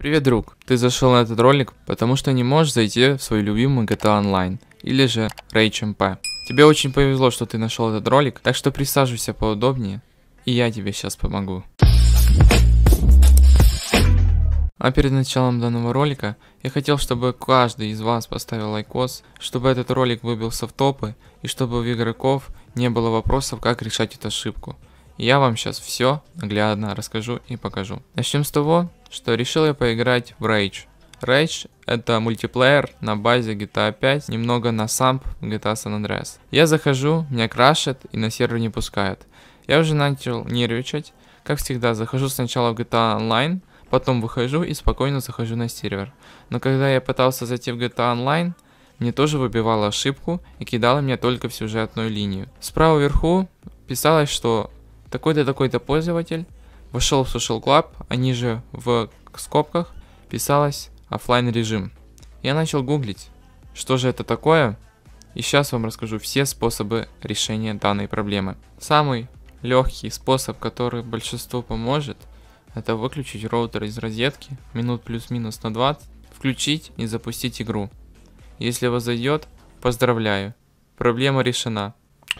Привет, друг! Ты зашел на этот ролик, потому что не можешь зайти в свой любимый GTA Online, или же Rage MP. Тебе очень повезло, что ты нашел этот ролик, так что присаживайся поудобнее, и я тебе сейчас помогу. А перед началом данного ролика, я хотел, чтобы каждый из вас поставил лайкос, чтобы этот ролик выбился в топы, и чтобы у игроков не было вопросов, как решать эту ошибку. Я вам сейчас все наглядно расскажу и покажу. Начнем с того, что решил я поиграть в Rage. Rage это мультиплеер на базе GTA 5, немного на самп GTA San Andreas. Я захожу, меня крашит и на сервер не пускают. Я уже начал нервничать. Как всегда, захожу сначала в GTA Online, потом выхожу и спокойно захожу на сервер. Но когда я пытался зайти в GTA Online, мне тоже выбивала ошибку и кидала меня только в сюжетную линию. Справа вверху писалось, что такой-то, такой-то пользователь вошел в Social Club, а ниже в скобках писалось офлайн режим. Я начал гуглить, что же это такое, и сейчас вам расскажу все способы решения данной проблемы. Самый легкий способ, который большинству поможет, это выключить роутер из розетки минут плюс-минус на 20, включить и запустить игру. Если вас зайдет, поздравляю, проблема решена.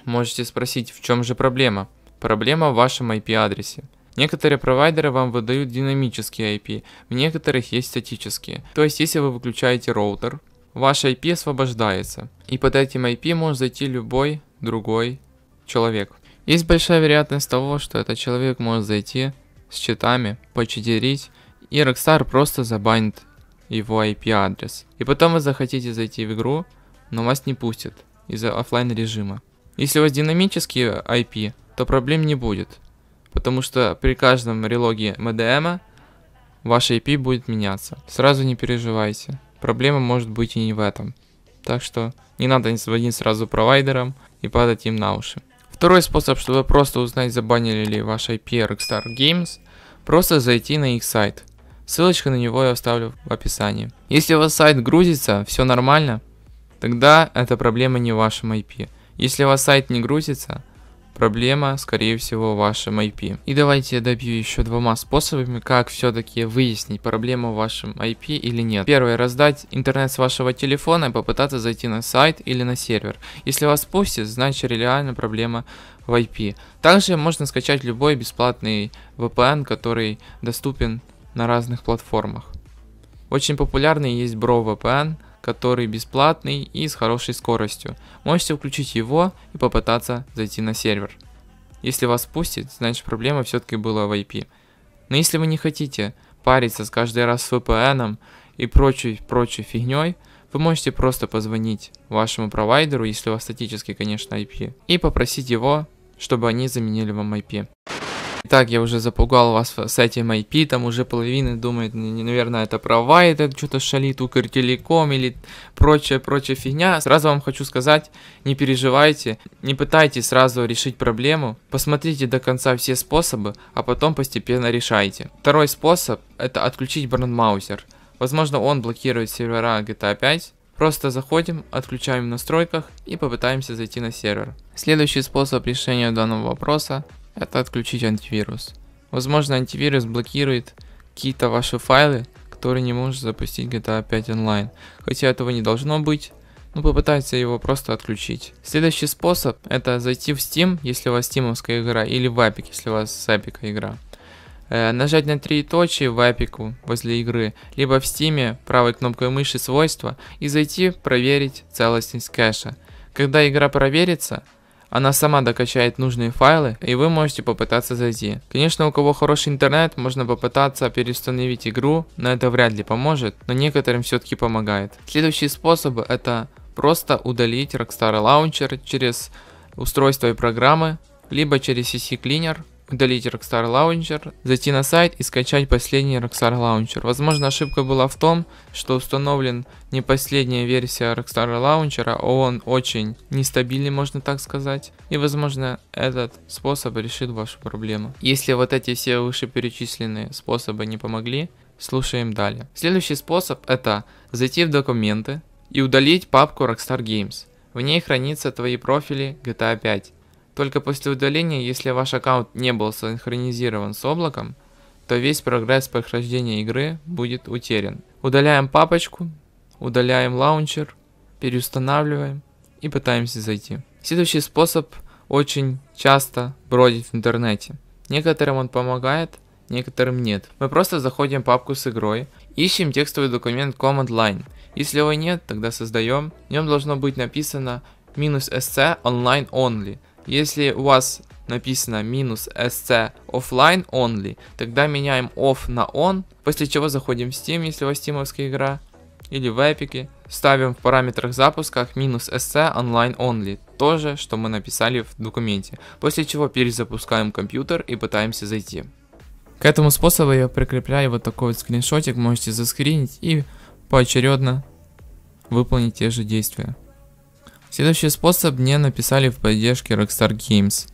Можете спросить, в чем же проблема? Проблема в вашем IP-адресе. Некоторые провайдеры вам выдают динамические IP, в некоторых есть статические. То есть, если вы выключаете роутер, ваш IP освобождается, и под этим IP может зайти любой другой человек. Есть большая вероятность того, что этот человек может зайти с читами, почитерить, и Rockstar просто забанит его IP-адрес. И потом вы захотите зайти в игру, но вас не пустят из-за офлайн режима. Если у вас динамический IP, то проблем не будет, потому что при каждом релоге MDM ваша IP будет меняться. Сразу не переживайте, проблема может быть и не в этом. Так что не надо не звонить сразу провайдером и падать им на уши. Второй способ, чтобы просто узнать, забанили ли ваш IP Rockstar Games, просто зайти на их сайт. Ссылочка на него я оставлю в описании. Если у вас сайт грузится, все нормально, тогда эта проблема не в вашем IP. Если у вас сайт не грузится, проблема, скорее всего, в вашем IP. И давайте я добью еще двумя способами, как все-таки выяснить проблему в вашем IP или нет. Первое, раздать интернет с вашего телефона и попытаться зайти на сайт или на сервер. Если вас пустят, значит реально проблема в IP. Также можно скачать любой бесплатный VPN, который доступен на разных платформах. Очень популярный есть Bro VPN, который бесплатный и с хорошей скоростью. Можете включить его и попытаться зайти на сервер. Если вас пустит, значит проблема все-таки была в IP. Но если вы не хотите париться с каждый раз с VPN и прочей, прочей фигней, вы можете просто позвонить вашему провайдеру, если у вас статический, конечно, IP, и попросить его, чтобы они заменили вам IP. Итак, я уже запугал вас с этим IP, там уже половина думает, наверное, это провайдер, что-то шалит, Укртелеком или прочая-прочая фигня. Сразу вам хочу сказать, не переживайте, не пытайтесь сразу решить проблему, посмотрите до конца все способы, а потом постепенно решайте. Второй способ – это отключить брандмаузер. Возможно, он блокирует сервера GTA 5, Просто заходим, отключаем в настройках и попытаемся зайти на сервер. Следующий способ решения данного вопроса это отключить антивирус. Возможно, антивирус блокирует какие-то ваши файлы, которые не может запустить GTA 5 онлайн. Хотя этого не должно быть, но попытайтесь его просто отключить. Следующий способ это зайти в Steam, если у вас стимовская игра, или в Epic, если у вас с Epic игра. Э, нажать на три точки в Epic возле игры, либо в Steam правой кнопкой мыши свойства и зайти проверить целостность кэша. Когда игра проверится, она сама докачает нужные файлы, и вы можете попытаться зайти. Конечно, у кого хороший интернет, можно попытаться переустановить игру, но это вряд ли поможет, но некоторым все-таки помогает. Следующий способ это просто удалить Rockstar Launcher через устройство и программы, либо через CC Cleaner, удалить Rockstar Launcher, зайти на сайт и скачать последний Rockstar Launcher. Возможно, ошибка была в том, что установлен не последняя версия Rockstar Launcher, а он очень нестабильный, можно так сказать. И, возможно, этот способ решит вашу проблему. Если вот эти все вышеперечисленные способы не помогли, слушаем далее. Следующий способ это зайти в документы и удалить папку Rockstar Games. В ней хранятся твои профили GTA 5. Только после удаления, если ваш аккаунт не был синхронизирован с облаком, то весь прогресс прохождения игры будет утерян. Удаляем папочку, удаляем лаунчер, переустанавливаем и пытаемся зайти. Следующий способ очень часто бродит в интернете. Некоторым он помогает, некоторым нет. Мы просто заходим в папку с игрой, ищем текстовый документ Command Line. Если его нет, тогда создаем. В нем должно быть написано минус sc online only. Если у вас написано минус sc offline only, тогда меняем off на on, после чего заходим в Steam, если у вас стимовская игра, или в Epic, ставим в параметрах запуска минус sc online only, то же, что мы написали в документе, после чего перезапускаем компьютер и пытаемся зайти. К этому способу я прикрепляю вот такой вот скриншотик, можете заскринить и поочередно выполнить те же действия. Следующий способ мне написали в поддержке Rockstar Games.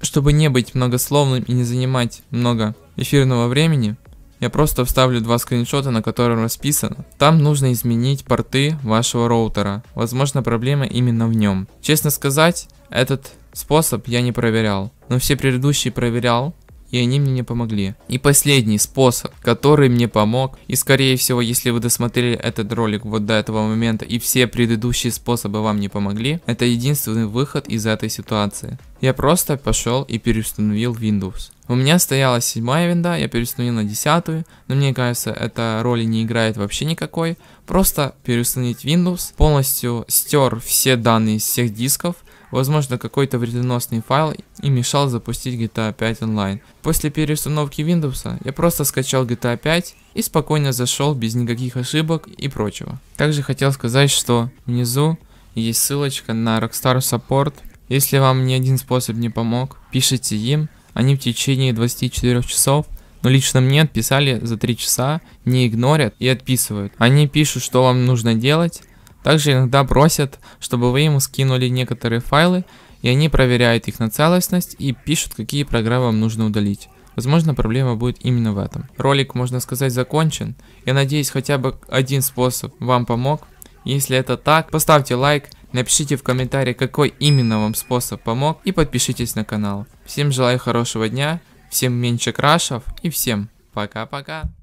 Чтобы не быть многословным и не занимать много эфирного времени, я просто вставлю два скриншота, на котором расписано. Там нужно изменить порты вашего роутера. Возможно, проблема именно в нем. Честно сказать, этот способ я не проверял. Но все предыдущие проверял, и они мне не помогли. И последний способ, который мне помог, и скорее всего, если вы досмотрели этот ролик вот до этого момента и все предыдущие способы вам не помогли, это единственный выход из этой ситуации. Я просто пошел и переустановил Windows. У меня стояла седьмая винда, я переустановил на десятую, но мне кажется, это роли не играет вообще никакой. Просто переустановить Windows, полностью стер все данные из всех дисков, возможно какой-то вредоносный файл и мешал запустить GTA 5 онлайн. После переустановки Windows я просто скачал GTA 5 и спокойно зашел без никаких ошибок и прочего. Также хотел сказать, что внизу есть ссылочка на Rockstar Support. Если вам ни один способ не помог, пишите им, они в течение 24 часов но лично мне отписали за 3 часа, не игнорят и отписывают. Они пишут, что вам нужно делать, также иногда просят, чтобы вы ему скинули некоторые файлы, и они проверяют их на целостность и пишут, какие программы вам нужно удалить. Возможно, проблема будет именно в этом. Ролик, можно сказать, закончен. Я надеюсь, хотя бы один способ вам помог. Если это так, поставьте лайк, напишите в комментарии, какой именно вам способ помог, и подпишитесь на канал. Всем желаю хорошего дня, всем меньше крашев, и всем пока-пока.